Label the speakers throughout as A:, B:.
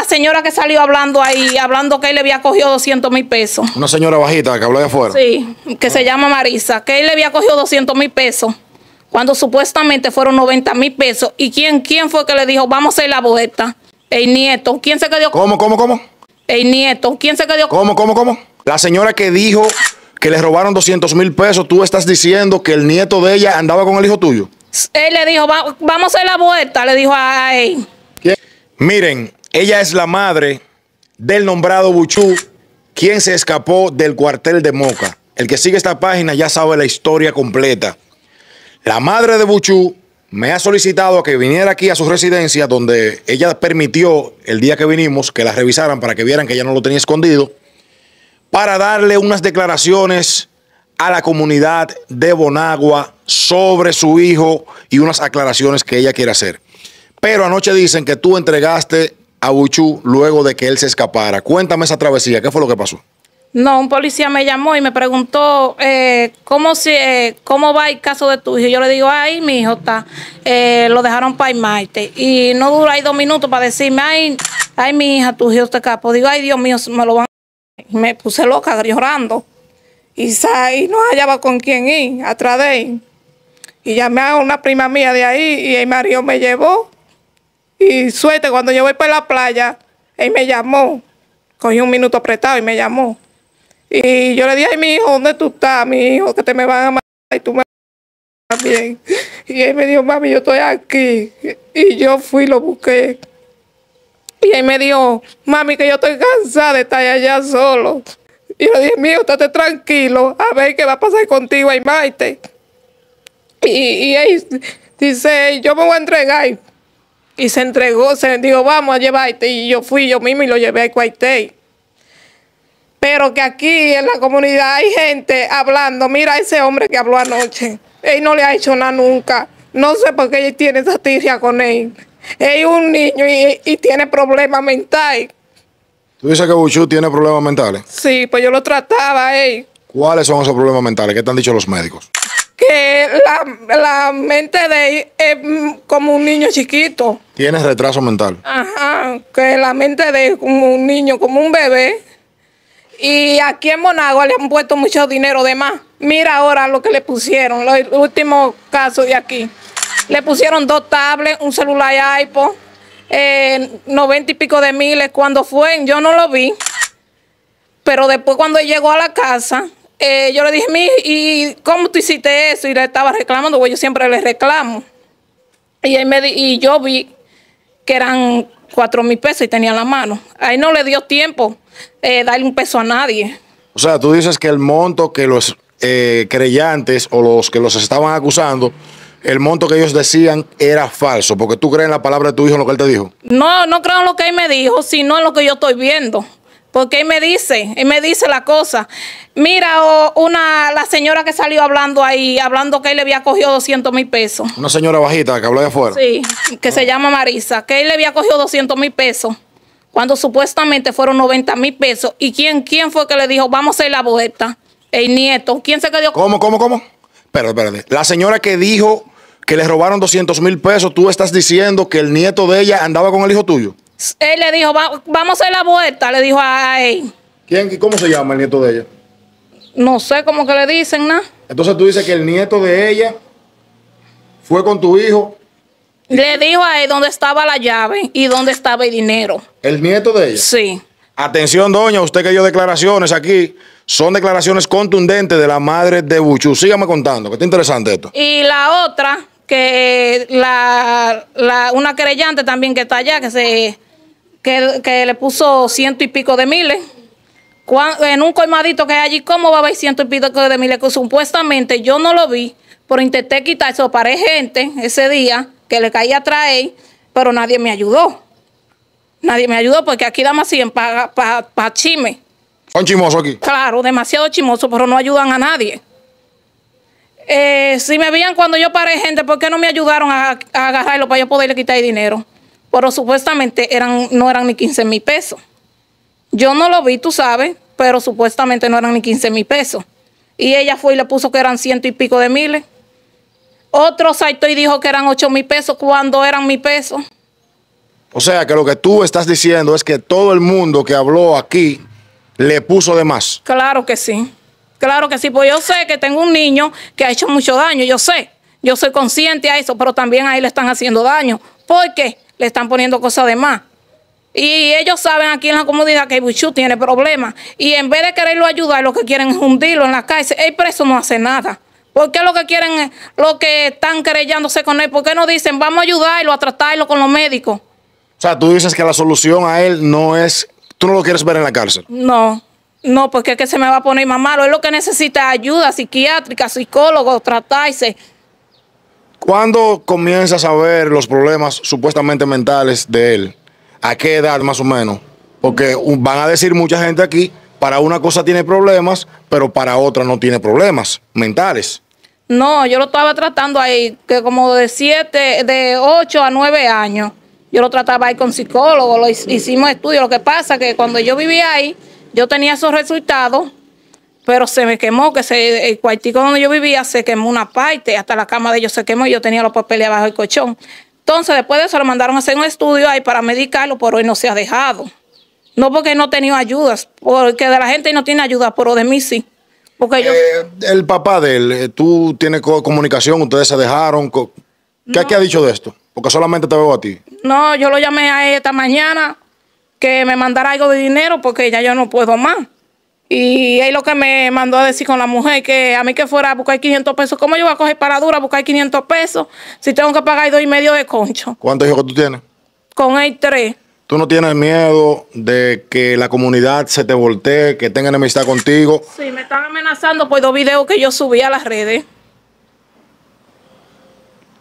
A: la señora que salió hablando ahí, hablando que él le había cogido 200 mil pesos.
B: Una señora bajita que habló de afuera.
A: Sí, que se llama Marisa, que él le había cogido 200 mil pesos. Cuando supuestamente fueron 90 mil pesos. ¿Y quién, quién fue que le dijo, vamos a hacer la vuelta? El nieto. ¿Quién se quedó? ¿Cómo, cómo, cómo? El nieto. ¿Quién se quedó? ¿Cómo, cómo, cómo?
B: La señora que dijo que le robaron 200 mil pesos, tú estás diciendo que el nieto de ella andaba con el hijo tuyo.
A: Él le dijo, vamos a hacer la vuelta, le dijo a él.
B: Miren, ella es la madre del nombrado Buchú, quien se escapó del cuartel de Moca. El que sigue esta página ya sabe la historia completa. La madre de Buchú me ha solicitado que viniera aquí a su residencia, donde ella permitió el día que vinimos que la revisaran para que vieran que ella no lo tenía escondido, para darle unas declaraciones a la comunidad de Bonagua sobre su hijo y unas aclaraciones que ella quiere hacer. Pero anoche dicen que tú entregaste a luego de que él se escapara. Cuéntame esa travesía, ¿qué fue lo que pasó?
A: No, un policía me llamó y me preguntó eh, ¿cómo, cómo va el caso de tu hijo. Yo le digo, ay, mi hijo está, eh, lo dejaron para el Y no dura ahí dos minutos para decirme, ay, ay, mi hija, tu hijo está capo Digo, ay, Dios mío, me lo van a... Me puse loca llorando.
C: Y, y no hallaba con quién ir, atrás de él. Y llamé a una prima mía de ahí y el marido me llevó y suerte, cuando yo voy para la playa, él me llamó. Cogí un minuto apretado y me llamó. Y yo le dije, ay, mi hijo, ¿dónde tú estás? Mi hijo, que te me van a matar y tú me también. Y él me dijo, mami, yo estoy aquí. Y yo fui, lo busqué. Y él me dijo, mami, que yo estoy cansada de estar allá solo. Y yo le dije, mío, estate tranquilo, a ver qué va a pasar contigo, ahí, Maite. Y, y él dice, yo me voy a entregar y se entregó, se dijo, vamos a llevarte. Este". Y yo fui yo mismo y lo llevé a Pero que aquí en la comunidad hay gente hablando, mira ese hombre que habló anoche, él no le ha hecho nada nunca. No sé por qué él tiene esa con él. es un niño y, y tiene problemas mentales.
B: ¿Tú dices que Buchu tiene problemas mentales?
C: Sí, pues yo lo trataba a él.
B: ¿Cuáles son esos problemas mentales? ¿Qué te han dicho los médicos?
C: que la, mente de él es como un niño chiquito.
B: Tienes retraso mental.
C: Ajá, que la mente de él es como un niño, como un bebé. Y aquí en Monago le han puesto mucho dinero de más. Mira ahora lo que le pusieron, el último caso de aquí.
A: Le pusieron dos tablets, un celular y iPod, eh, noventa y pico de miles. Cuando fue, yo no lo vi. Pero después cuando llegó a la casa, eh, yo le dije, mi, ¿y cómo tú hiciste eso? Y le estaba reclamando, porque yo siempre le reclamo. Y, él me y yo vi que eran cuatro mil pesos y tenía la mano. Ahí no le dio tiempo eh, darle un peso a nadie.
B: O sea, tú dices que el monto que los eh, creyentes o los que los estaban acusando, el monto que ellos decían era falso, porque tú crees en la palabra de tu hijo, lo que él te dijo.
A: No, no creo en lo que él me dijo, sino en lo que yo estoy viendo porque él me dice, él me dice la cosa. Mira, oh, una, la señora que salió hablando ahí, hablando que él le había cogido 200 mil pesos. Una
B: señora bajita que habló de afuera.
A: Sí, que se llama Marisa, que él le había cogido 200 mil pesos, cuando supuestamente fueron 90 mil pesos. ¿Y quién, quién fue que le dijo, vamos a a la vuelta? El nieto. ¿Quién se quedó? ¿Cómo, cómo, cómo?
B: Pero, espérate. La señora que dijo que le robaron 200 mil pesos, tú estás diciendo que el nieto de ella andaba con el hijo tuyo.
A: Él le dijo, vamos a hacer la vuelta, le dijo a él.
B: ¿Quién cómo se llama el nieto de ella?
A: No sé cómo que le dicen, ¿no?
B: Entonces tú dices que el nieto de ella fue con tu hijo.
A: Le dijo a él dónde estaba la llave y dónde estaba el dinero.
B: ¿El nieto de ella? Sí. Atención, doña, usted que dio declaraciones aquí. Son declaraciones contundentes de la madre de Buchu. Sígame contando, que está interesante esto.
A: Y la otra, que la, una querellante también que está allá, que se que, le puso ciento y pico de miles. En un colmadito que hay allí, ¿cómo va a haber ciento y pico de miles? Que supuestamente yo no lo vi, pero intenté quitar eso. Paré gente ese día que le caía atrás, pero nadie me ayudó. Nadie me ayudó porque aquí damos 100 para pa, chime.
B: Son chimosos aquí.
A: Claro, demasiado chimoso pero no ayudan a nadie. Eh, si me veían cuando yo paré gente, ¿por qué no me ayudaron a, a agarrarlo para yo poderle quitar el dinero? pero supuestamente eran, no eran ni 15 mil pesos. Yo no lo vi, tú sabes, pero supuestamente no eran ni 15 mil pesos. Y ella fue y le puso que eran ciento y pico de miles. Otro saltó y dijo que eran 8 mil pesos cuando eran mil pesos.
B: O sea que lo que tú estás diciendo es que todo el mundo que habló aquí le puso de más.
A: Claro que sí. Claro que sí. Pues yo sé que tengo un niño que ha hecho mucho daño, yo sé. Yo soy consciente a eso, pero también ahí le están haciendo daño. ¿Por qué? le están poniendo cosas de más. Y ellos saben aquí en la comunidad que buchú tiene problemas. Y en vez de quererlo ayudar, lo que quieren es hundirlo en la cárcel. El preso no hace nada. ¿Por qué lo que quieren, lo que están querellándose con él? ¿Por qué no dicen, vamos a ayudarlo, a tratarlo con los médicos? O
B: sea, tú dices que la solución a él no es, tú no lo quieres ver en la cárcel.
A: No, no, porque es que se me va a poner más malo. Es lo que necesita ayuda psiquiátrica, psicólogo, tratarse.
B: ¿Cuándo comienzas a ver los problemas supuestamente mentales de él? ¿A qué edad más o menos? Porque van a decir mucha gente aquí, para una cosa tiene problemas, pero para otra no tiene problemas mentales.
A: No, yo lo estaba tratando ahí, que como de 7, de 8 a 9 años. Yo lo trataba ahí con psicólogo, lo hicimos estudios. Lo que pasa es que cuando yo vivía ahí, yo tenía esos resultados pero se me quemó, que se, el cuartico donde yo vivía se quemó una parte, hasta la cama de ellos se quemó y yo tenía los papeles abajo del colchón. Entonces, después de eso, lo mandaron a hacer un estudio ahí para medicarlo, pero hoy no se ha dejado. No porque no tenido ayudas, porque de la gente no tiene ayuda, pero de mí sí. Porque eh,
B: el papá de él, eh, tú tienes comunicación, ustedes se dejaron. ¿Qué, ¿Qué ha dicho de esto? Porque solamente te veo a ti.
A: No, yo lo llamé a él esta mañana que me mandara algo de dinero porque ya yo no puedo más. Y ahí lo que me mandó a decir con la mujer, que a mí que fuera a buscar 500 pesos, ¿cómo yo voy a coger paradura a buscar 500 pesos si tengo que pagar dos y medio de concho?
B: ¿Cuántos hijos tú tienes?
A: Con el tres.
B: ¿Tú no tienes miedo de que la comunidad se te voltee, que tenga enemistad contigo?
A: Sí, me están amenazando por dos videos que yo subí a las redes.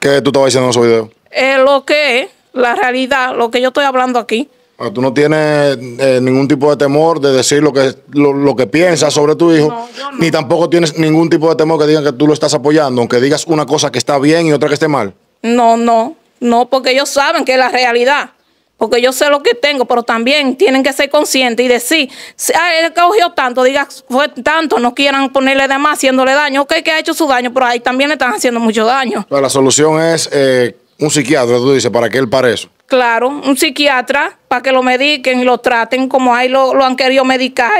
B: ¿Qué tú estabas diciendo en esos videos?
A: Eh, lo que es, la realidad, lo que yo estoy hablando aquí
B: tú no tienes eh, ningún tipo de temor de decir lo que, lo, que piensas sobre tu hijo, ni tampoco tienes ningún tipo de temor que digan que tú lo estás apoyando, aunque digas una cosa que está bien y otra que esté mal.
A: No, no, no, porque ellos saben que es la realidad, porque yo sé lo que tengo, pero también tienen que ser conscientes y decir, si, ah, él cogió tanto, diga, fue tanto, no quieran ponerle de más haciéndole daño, ok, que ha hecho su daño, pero ahí también le están haciendo mucho daño.
B: la solución es eh, un psiquiatra, tú dices, para que él pare eso.
A: Claro, un psiquiatra para que lo mediquen y lo traten como ahí lo, han querido medicar.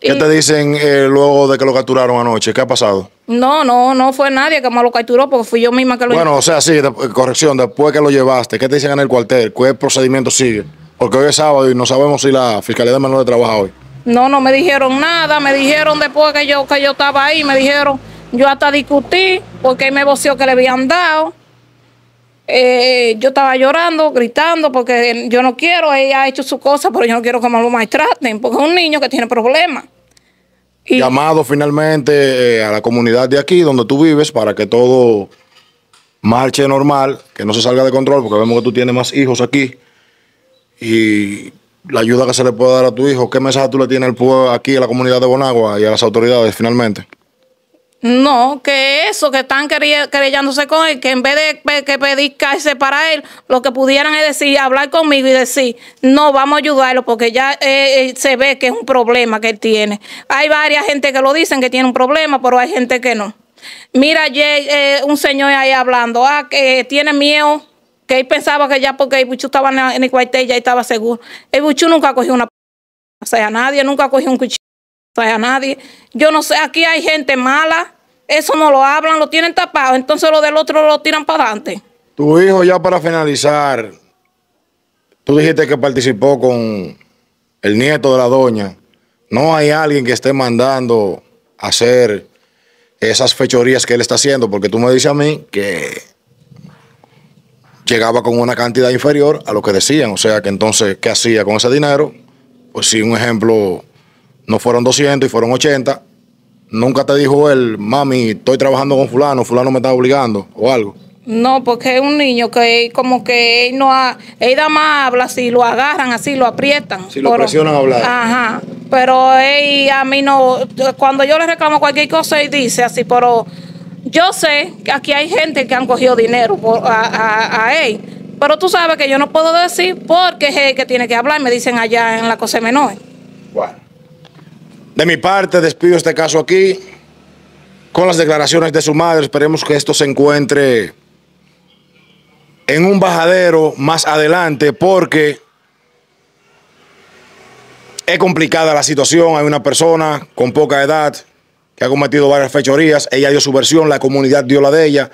A: ¿Qué te
B: dicen eh, luego de que lo capturaron anoche? ¿Qué ha pasado?
A: No, no, no fue nadie que me lo capturó porque fui yo misma que lo Bueno,
B: o sea, sí, corrección, después que lo llevaste, ¿qué te dicen en el cuartel? ¿Qué procedimiento sigue? Porque hoy es sábado y no sabemos si la Fiscalía de Menores trabaja hoy.
A: No, no me dijeron nada, me dijeron después que yo, que yo estaba ahí, me dijeron, yo hasta discutí porque me voció que le habían dado eh, yo estaba llorando, gritando, porque yo no quiero, ella ha hecho su cosa, pero yo no quiero que me lo maltraten, porque es un niño que tiene problemas.
B: Llamado finalmente eh, a la comunidad de aquí, donde tú vives, para que todo marche normal, que no se salga de control, porque vemos que tú tienes más hijos aquí. Y la ayuda que se le puede dar a tu hijo, ¿qué mensaje tú le tienes pueblo aquí, a la comunidad de Bonagua y a las autoridades finalmente?
A: No, que eso, que están querellándose con él, que en vez de que pedir cárcel para él, lo que pudieran es decir, hablar conmigo y decir, no, vamos a ayudarlo porque ya eh, eh, se ve que es un problema que él tiene. Hay varias gente que lo dicen que tiene un problema, pero hay gente que no. Mira, eh, un señor ahí hablando, ah, que tiene miedo, que él pensaba que ya porque el Buchu estaba en el cuartel ya estaba seguro. El Buchu nunca cogió una... O sea, nadie nunca cogió un cuchillo a nadie. Yo no sé, aquí hay gente mala, eso no lo hablan, lo tienen tapado, entonces lo del otro lo tiran para adelante.
B: Tu hijo, ya para finalizar, tú dijiste que participó con el nieto de la doña. No hay alguien que esté mandando a hacer esas fechorías que él está haciendo, porque tú me dices a mí que llegaba con una cantidad inferior a lo que decían. O sea, que entonces, ¿qué hacía con ese dinero? Pues si un ejemplo, no fueron 200 y fueron 80. Nunca te dijo él, mami, estoy trabajando con fulano, fulano me está obligando o algo.
A: No, porque es un niño que como que él no ha, él da más habla si lo agarran así, lo aprietan. Si lo presionan a hablar. Ajá. Pero él a mí no, cuando yo le reclamo cualquier cosa, él dice así, pero yo sé que aquí hay gente que han cogido dinero a, él. Pero tú sabes que yo no puedo decir porque es él que tiene que hablar, me dicen allá en la cosa menor. Bueno.
B: De mi parte, despido este caso aquí con las declaraciones de su madre. Esperemos que esto se encuentre en un bajadero más adelante porque es complicada la situación. Hay una persona con poca edad que ha cometido varias fechorías. Ella dio su versión, la comunidad dio la de ella.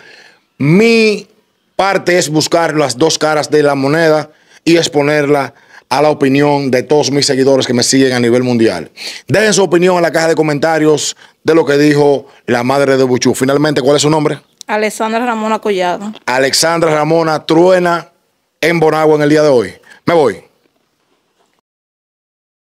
B: Mi parte es buscar las dos caras de la moneda y exponerla a la opinión de todos mis seguidores que me siguen a nivel mundial. Dejen su opinión en la caja de comentarios de lo que dijo la madre de Buchú. Finalmente, ¿cuál es su nombre?
A: Alexandra Ramona Collado.
B: Alexandra Ramona Truena en Bonagua en el día de hoy. Me voy.